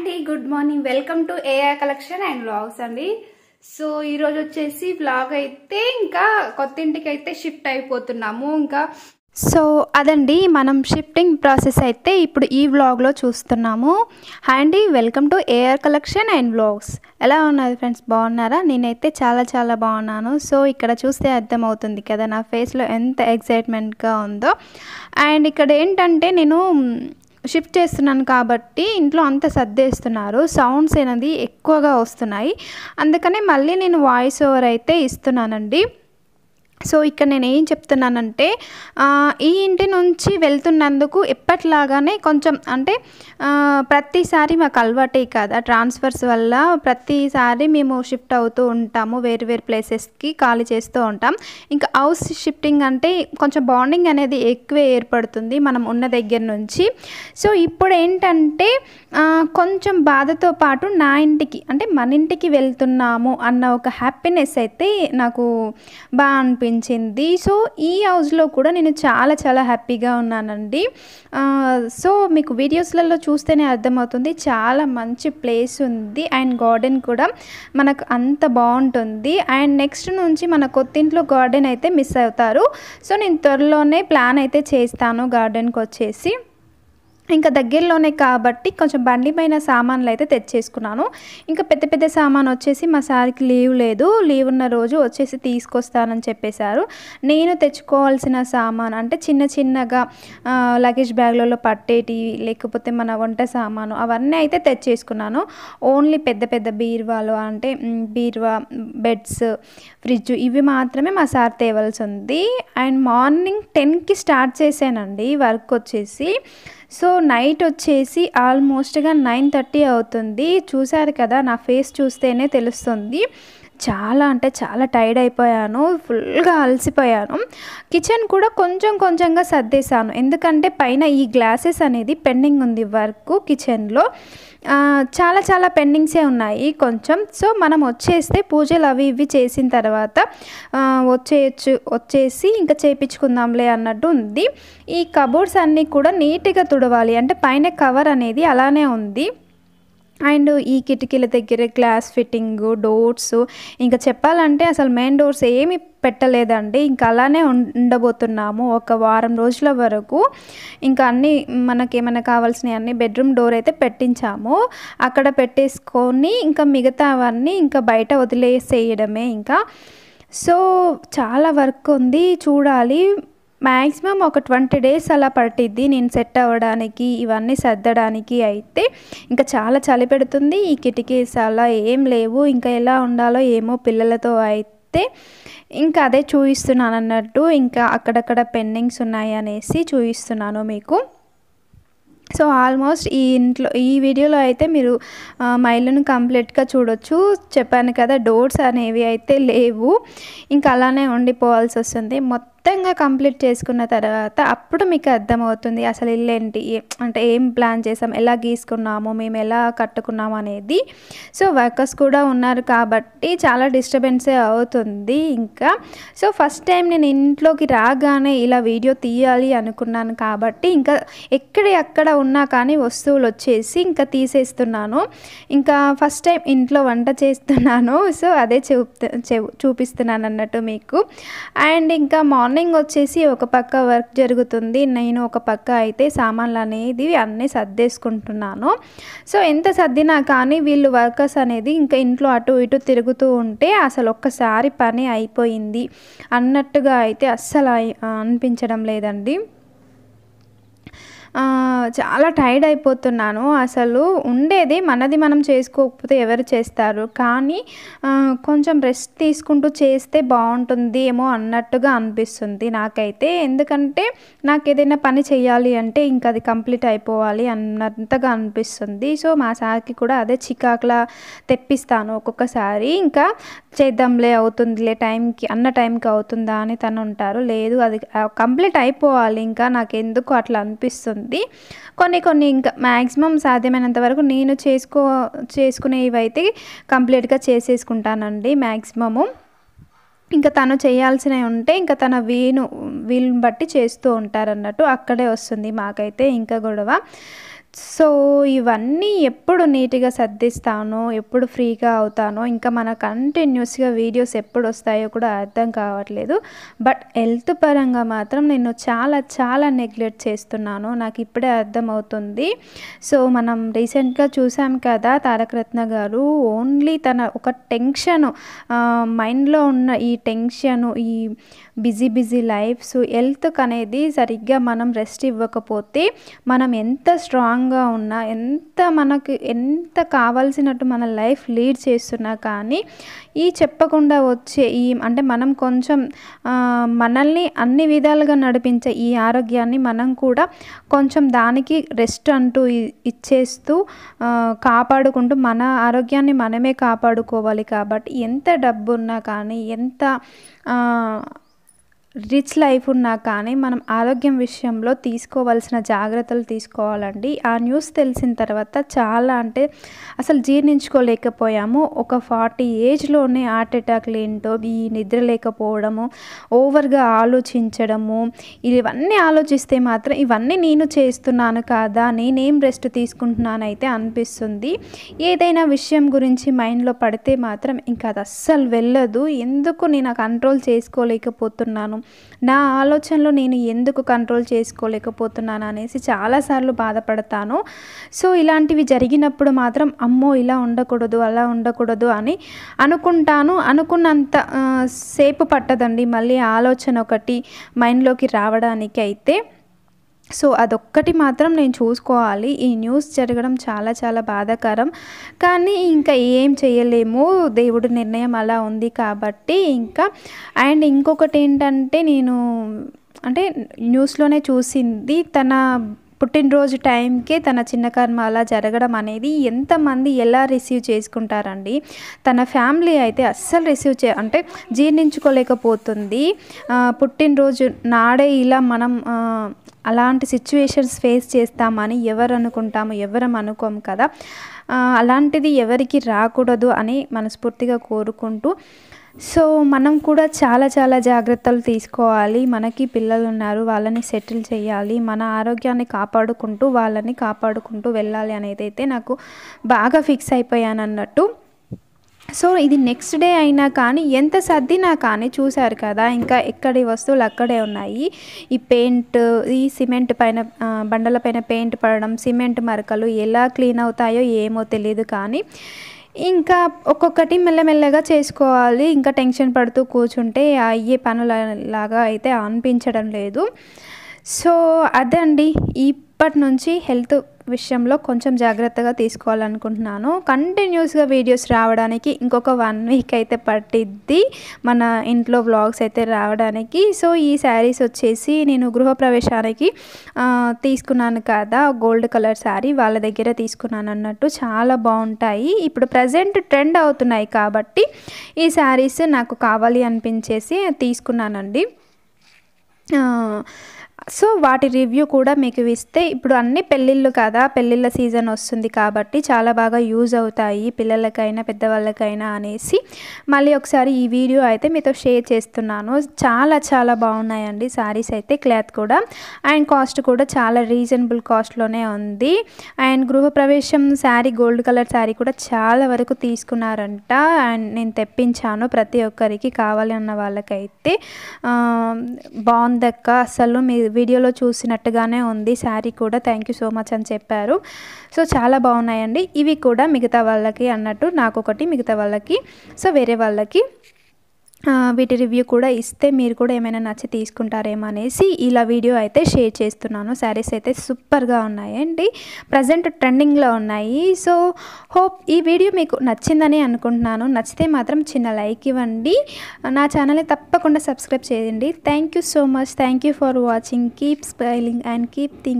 అండి good morning welcome to AR collection and vlogs అండి so ఈరోజు వచ్చేసి బ్లాగ్ అయితే ఇంకా కొత్త ఇంటికి అయితే షిఫ్ట్ అయిపోతున్నాము ఇంకా సో అదండి మనం షిఫ్టింగ్ ప్రాసెస్ అయితే ఇప్పుడు ఈ వ్లాగ్లో చూస్తున్నాము హాయ్ అండి welcome to AR collection and vlogs ఎలా ఉన్నారు ఫ్రెండ్స్ బాగున్నారా నేనైతే చాలా చాలా బాగున్నాను సో ఇక్కడ చూస్తే అర్థమవుతుంది కదా నా ఫేస్లో ఎంత ఎక్సైట్మెంట్గా ఉందో అండ్ ఇక్కడ ఏంటంటే నేను షిఫ్ట్ చేస్తున్నాను కాబట్టి ఇంట్లో అంత సర్దేస్తున్నారు సౌండ్స్ అనేది ఎక్కువగా వస్తున్నాయి అందుకనే మళ్ళీ నేను వాయిస్ ఓవర్ అయితే ఇస్తున్నానండి సో ఇక్కడ నేను ఏం చెప్తున్నానంటే ఈ ఇంటి నుంచి వెళ్తున్నందుకు ఎప్పటిలాగానే కొంచెం అంటే ప్రతిసారి మాకు అలవాటే కదా ట్రాన్స్ఫర్స్ వల్ల ప్రతిసారి మేము షిఫ్ట్ అవుతూ ఉంటాము వేరు వేరు ప్లేసెస్కి ఖాళీ చేస్తూ ఉంటాం ఇంకా హౌస్ షిఫ్టింగ్ అంటే కొంచెం బాండింగ్ అనేది ఎక్కువే ఏర్పడుతుంది మనం ఉన్న దగ్గర నుంచి సో ఇప్పుడు ఏంటంటే కొంచెం బాధతో పాటు నా ఇంటికి అంటే మన ఇంటికి వెళ్తున్నాము అన్న ఒక హ్యాపీనెస్ అయితే నాకు బాగా అనిపించింది అనిపించింది సో ఈ హౌస్లో కూడా నేను చాలా చాలా హ్యాపీగా ఉన్నానండి సో మీకు వీడియోస్లలో చూస్తేనే అర్థమవుతుంది చాలా మంచి ప్లేస్ ఉంది అండ్ గార్డెన్ కూడా మనకు అంత బాగుంటుంది అండ్ నెక్స్ట్ నుంచి మన కొత్తింట్లో గార్డెన్ అయితే మిస్ అవుతారు సో నేను త్వరలోనే ప్లాన్ అయితే చేస్తాను గార్డెన్కి వచ్చేసి ఇంకా దగ్గరలోనే కాబట్టి కొంచెం బండి పైన సామాన్లు అయితే తెచ్చేసుకున్నాను ఇంకా పెద్ద పెద్ద సామాన్ వచ్చేసి మా సార్కి లీవ్ లేదు లీవ్ ఉన్న రోజు వచ్చేసి తీసుకొస్తానని చెప్పేశారు నేను తెచ్చుకోవాల్సిన సామాన్ అంటే చిన్న చిన్నగా లగేజ్ బ్యాగ్లలో పట్టేటివి లేకపోతే మన వంట సామాను అవన్నీ అయితే తెచ్చేసుకున్నాను ఓన్లీ పెద్ద పెద్ద బీరువాలు అంటే బీరువా బెడ్స్ ఫ్రిడ్జ్ ఇవి మాత్రమే మా సార్ తేవలసి ఉంది అండ్ మార్నింగ్ టెన్కి స్టార్ట్ చేశానండి వర్క్ వచ్చేసి సో నైట్ వచ్చేసి ఆల్మోస్ట్గా నైన్ థర్టీ అవుతుంది చూశారు కదా నా ఫేస్ చూస్తేనే తెలుస్తుంది చాలా అంటే చాలా టైర్డ్ అయిపోయాను ఫుల్గా అలసిపోయాను కిచెన్ కూడా కొంచెం కొంచెంగా సర్దేశాను ఎందుకంటే పైన ఈ గ్లాసెస్ అనేది పెండింగ్ ఉంది వర్క్ కిచెన్లో చాలా చాలా పెండింగ్సే ఉన్నాయి కొంచెం సో మనం వచ్చేస్తే పూజలు అవి ఇవి చేసిన తర్వాత వచ్చేయచ్చు వచ్చేసి ఇంకా చేపించుకుందాంలే అన్నట్టు ఉంది ఈ కబోర్డ్స్ అన్నీ కూడా నీట్గా తుడవాలి అంటే పైన కవర్ అనేది అలానే ఉంది అండ్ ఈ కిటికీల దగ్గర గ్లాస్ ఫిట్టింగ్ డోర్స్ ఇంకా చెప్పాలంటే అసలు మెయిన్ డోర్స్ ఏమి పెట్టలేదండి ఇంకా అలానే ఉండబోతున్నాము ఒక వారం రోజుల వరకు ఇంకా అన్నీ మనకి ఏమైనా కావాల్సినవి అన్నీ బెడ్రూమ్ డోర్ అయితే పెట్టించాము అక్కడ పెట్టేసుకొని ఇంకా మిగతా అవన్నీ ఇంకా బయట వదిలేసేయడమే ఇంకా సో చాలా వర్క్ ఉంది చూడాలి మ్యాక్సిమం ఒక ట్వంటీ డేస్ అలా పట్టిద్ది నేను సెట్ అవ్వడానికి ఇవన్నీ సర్దడానికి అయితే ఇంకా చాలా చలి పెడుతుంది ఈ కిటికీస్ అలా ఏం లేవు ఇంకా ఎలా ఉండాలో ఏమో పిల్లలతో అయితే ఇంకా అదే చూపిస్తున్నాను అన్నట్టు ఇంకా అక్కడక్కడ పెండింగ్స్ ఉన్నాయి అనేసి చూపిస్తున్నాను మీకు సో ఆల్మోస్ట్ ఈ ఇంట్లో ఈ వీడియోలో అయితే మీరు మైళ్ళను కంప్లీట్గా చూడొచ్చు చెప్పాను కదా డోర్స్ అనేవి అయితే లేవు ఇంకా అలానే ఉండిపోవాల్సి వస్తుంది మొత్తం మొత్తంగా కంప్లీట్ చేసుకున్న తర్వాత అప్పుడు మీకు అర్థమవుతుంది అసలు ఇల్లు ఏంటి అంటే ఏం ప్లాన్ చేసాం ఎలా గీసుకున్నాము మేము ఎలా కట్టుకున్నాము అనేది సో వర్కర్స్ కూడా ఉన్నారు కాబట్టి చాలా డిస్టర్బెన్సే అవుతుంది ఇంకా సో ఫస్ట్ టైం నేను ఇంట్లోకి రాగానే ఇలా వీడియో తీయాలి అనుకున్నాను కాబట్టి ఇంకా ఎక్కడ ఎక్కడ ఉన్నా కానీ వస్తువులు వచ్చేసి ఇంకా తీసేస్తున్నాను ఇంకా ఫస్ట్ టైం ఇంట్లో వంట చేస్తున్నాను సో అదే చూపు చూపిస్తున్నాను అన్నట్టు మీకు అండ్ ఇంకా మార్నింగ్ మార్నింగ్ వచ్చేసి ఒక పక్క వర్క్ జరుగుతుంది నేను ఒక పక్క అయితే సామాన్లు అనేది అన్నీ సర్దేసుకుంటున్నాను సో ఎంత సర్దినా కానీ వీళ్ళు వర్కర్స్ అనేది ఇంకా ఇంట్లో అటు ఇటు తిరుగుతూ ఉంటే అసలు ఒక్కసారి పని అయిపోయింది అన్నట్టుగా అయితే అస్సలు అనిపించడం లేదండి చాలా టైర్డ్ అయిపోతున్నాను అసలు ఉండేది మనది మనం చేసుకోకపోతే ఎవరు చేస్తారు కానీ కొంచెం రెస్ట్ తీసుకుంటూ చేస్తే బాగుంటుంది ఏమో అన్నట్టుగా అనిపిస్తుంది నాకైతే ఎందుకంటే నాకు ఏదైనా పని చేయాలి అంటే ఇంకా అది కంప్లీట్ అయిపోవాలి అన్నంతగా అనిపిస్తుంది సో మా సార్కి కూడా అదే చికాకులా తెప్పిస్తాను ఒక్కొక్కసారి ఇంకా చేద్దాంలే అవుతుందిలే టైంకి అన్న టైంకి అవుతుందా అని తను ఉంటారు లేదు అది కంప్లీట్ అయిపోవాలి ఇంకా నాకు ఎందుకు అట్లా అనిపిస్తుంది ఉంటుంది కొన్ని కొన్ని ఇంకా మ్యాక్సిమం సాధ్యమైనంత వరకు నేను చేసుకో చేసుకునేవైతే కంప్లీట్గా చేసేసుకుంటానండి మ్యాక్సిమము ఇంకా తను చేయాల్సినవి ఉంటే ఇంకా తన వీను వీళ్ళని బట్టి చేస్తూ ఉంటారన్నట్టు అక్కడే వస్తుంది మాకైతే ఇంకా గొడవ సో ఇవన్నీ ఎప్పుడు నీట్గా సర్దిస్తానో ఎప్పుడు ఫ్రీగా అవుతానో ఇంకా మన కంటిన్యూస్గా వీడియోస్ ఎప్పుడు వస్తాయో కూడా అర్థం కావట్లేదు బట్ హెల్త్ పరంగా మాత్రం నేను చాలా చాలా నెగ్లెక్ట్ చేస్తున్నాను నాకు ఇప్పుడే అర్థమవుతుంది సో మనం రీసెంట్గా చూసాం కదా తారకరత్న గారు ఓన్లీ తన ఒక టెన్షన్ మైండ్లో ఉన్న ఈ టెన్షన్ ఈ బిజీ బిజీ లైఫ్స్ హెల్త్కి అనేది సరిగ్గా మనం రెస్ట్ ఇవ్వకపోతే మనం ఎంత స్ట్రాంగ్ స్ట్రాంగ్గా ఉన్నా ఎంత మనకు ఎంత కావాల్సినట్టు మన లైఫ్ లీడ్ చేస్తున్నా కానీ ఈ చెప్పకుండా వచ్చే ఈ అంటే మనం కొంచెం మనల్ని అన్ని విధాలుగా నడిపించే ఈ ఆరోగ్యాన్ని మనం కూడా కొంచెం దానికి రెస్ట్ అంటూ ఇచ్చేస్తూ కాపాడుకుంటూ మన ఆరోగ్యాన్ని మనమే కాపాడుకోవాలి కాబట్టి ఎంత డబ్బు ఉన్నా కానీ ఎంత రిచ్ లైఫ్ ఉన్నా కానీ మనం ఆరోగ్యం విషయంలో తీసుకోవాల్సిన జాగ్రత్తలు తీసుకోవాలండి ఆ న్యూస్ తెలిసిన తర్వాత చాలా అంటే అసలు జీర్ణించుకోలేకపోయాము ఒక ఫార్టీ ఏజ్లోనే హార్ట్ అటాక్లు ఏంటో ఈ నిద్ర లేకపోవడము ఓవర్గా ఆలోచించడము ఇవన్నీ ఆలోచిస్తే మాత్రం ఇవన్నీ నేను చేస్తున్నాను కాదా నేనేం రెస్ట్ తీసుకుంటున్నానైతే అనిపిస్తుంది ఏదైనా విషయం గురించి మైండ్లో పడితే మాత్రం ఇంకా అది అస్సలు వెళ్ళదు ఎందుకు నేను కంట్రోల్ చేసుకోలేకపోతున్నాను నా ఆలోచనలో నేను ఎందుకు కంట్రోల్ చేసుకోలేకపోతున్నాను అనేసి చాలాసార్లు బాధపడతాను సో ఇలాంటివి జరిగినప్పుడు మాత్రం అమ్మో ఇలా ఉండకూడదు అలా ఉండకూడదు అని అనుకుంటాను అనుకున్నంత సేపు పట్టదండి మళ్ళీ ఆలోచన ఒకటి మైండ్లోకి రావడానికి అయితే సో అదొక్కటి మాత్రం నేను చూసుకోవాలి ఈ న్యూస్ జరగడం చాలా చాలా బాధాకరం కానీ ఇంకా ఏం చేయలేము దేవుడు నిర్ణయం అలా ఉంది కాబట్టి ఇంకా అండ్ ఇంకొకటి ఏంటంటే నేను అంటే న్యూస్లోనే చూసింది తన పుట్టినరోజు టైంకే తన చిన్న కర్మ అలా జరగడం అనేది ఎంతమంది ఎలా రిసీవ్ చేసుకుంటారండి తన ఫ్యామిలీ అయితే అస్సలు రిసీవ్ చే అంటే జీర్ణించుకోలేకపోతుంది పుట్టినరోజు నాడే ఇలా మనం అలాంటి సిచ్యువేషన్స్ ఫేస్ చేస్తామని ఎవరు అనుకుంటాము ఎవరం అనుకోం కదా అలాంటిది ఎవరికి రాకూడదు అని మనస్ఫూర్తిగా కోరుకుంటూ సో మనం కూడా చాలా చాలా జాగ్రత్తలు తీసుకోవాలి మనకి పిల్లలు ఉన్నారు వాళ్ళని సెటిల్ చేయాలి మన ఆరోగ్యాన్ని కాపాడుకుంటూ వాళ్ళని కాపాడుకుంటూ వెళ్ళాలి అనేది అయితే నాకు బాగా ఫిక్స్ అయిపోయాను అన్నట్టు సో ఇది నెక్స్ట్ డే అయినా కానీ ఎంత సర్దినా కానీ చూశారు కదా ఇంకా ఎక్కడి వస్తువులు అక్కడే ఉన్నాయి ఈ పెయింట్ ఈ సిమెంట్ పైన బండల పైన పెయింట్ పడడం సిమెంట్ మరకలు ఎలా క్లీన్ అవుతాయో ఏమో తెలియదు కానీ ఇంకా ఒక్కొక్కటి మెల్లమెల్లగా చేసుకోవాలి ఇంకా టెన్షన్ పడుతూ కూర్చుంటే అయ్యే పనులలాగా అయితే అనిపించడం లేదు సో అదండి ఈ ఇప్పటి నుంచి హెల్త్ విషయంలో కొంచెం జాగ్రత్తగా తీసుకోవాలనుకుంటున్నాను కంటిన్యూస్గా వీడియోస్ రావడానికి ఇంకొక వన్ వీక్ అయితే పట్టిద్ది మన ఇంట్లో వ్లాగ్స్ అయితే రావడానికి సో ఈ శారీస్ వచ్చేసి నేను గృహప్రవేశానికి తీసుకున్నాను కదా గోల్డ్ కలర్ శారీ వాళ్ళ దగ్గర తీసుకున్నాను అన్నట్టు చాలా బాగుంటాయి ఇప్పుడు ప్రజెంట్ ట్రెండ్ అవుతున్నాయి కాబట్టి ఈ శారీస్ నాకు కావాలి అనిపించేసి తీసుకున్నానండి సో వాటి రివ్యూ కూడా మీకు ఇస్తే ఇప్పుడు అన్ని పెళ్ళిళ్ళు కదా పెళ్ళిళ్ళ సీజన్ వస్తుంది కాబట్టి చాలా బాగా యూజ్ అవుతాయి పిల్లలకైనా పెద్దవాళ్ళకైనా అనేసి మళ్ళీ ఒకసారి ఈ వీడియో అయితే మీతో షేర్ చేస్తున్నాను చాలా చాలా బాగున్నాయండి శారీస్ అయితే క్లాత్ కూడా అండ్ కాస్ట్ కూడా చాలా రీజనబుల్ కాస్ట్లోనే ఉంది అండ్ గృహప్రవేశం శారీ గోల్డ్ కలర్ శారీ కూడా చాలా వరకు తీసుకున్నారంట అండ్ నేను తెప్పించాను ప్రతి ఒక్కరికి కావాలన్న అన్న వాళ్ళకైతే బాగుందక్క అసలు మీ వీడియోలో చూసినట్టుగానే ఉంది శారీ కూడా థ్యాంక్ యూ సో మచ్ అని చెప్పారు సో చాలా బాగున్నాయండి ఇవి కూడా మిగతా వాళ్ళకి అన్నట్టు నాకు ఒకటి మిగతా వాళ్ళకి సో వేరే వాళ్ళకి వీటి రివ్యూ కూడా ఇస్తే మీరు కూడా ఏమైనా నచ్చి తీసుకుంటారేమో అనేసి ఇలా వీడియో అయితే షేర్ చేస్తున్నాను శారీస్ అయితే సూపర్గా ఉన్నాయండి ప్రజెంట్ ట్రెండింగ్లో ఉన్నాయి సో హోప్ ఈ వీడియో మీకు నచ్చిందని అనుకుంటున్నాను నచ్చితే మాత్రం చిన్న లైక్ ఇవ్వండి నా ఛానల్ని తప్పకుండా సబ్స్క్రైబ్ చేయండి thank you so much thank you for watching keep smiling and keep thing